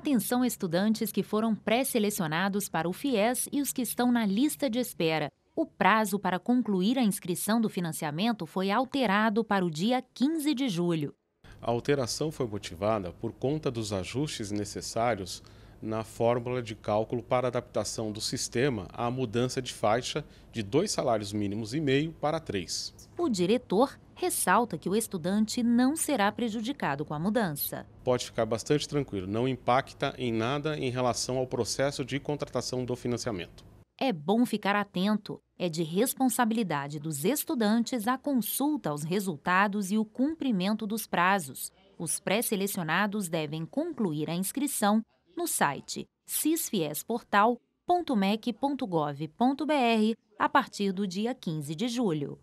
Atenção estudantes que foram pré-selecionados para o FIES e os que estão na lista de espera. O prazo para concluir a inscrição do financiamento foi alterado para o dia 15 de julho. A alteração foi motivada por conta dos ajustes necessários na fórmula de cálculo para adaptação do sistema à mudança de faixa de dois salários mínimos e meio para três. O diretor ressalta que o estudante não será prejudicado com a mudança. Pode ficar bastante tranquilo, não impacta em nada em relação ao processo de contratação do financiamento. É bom ficar atento. É de responsabilidade dos estudantes a consulta aos resultados e o cumprimento dos prazos. Os pré-selecionados devem concluir a inscrição no site cisfiesportal.mec.gov.br a partir do dia 15 de julho.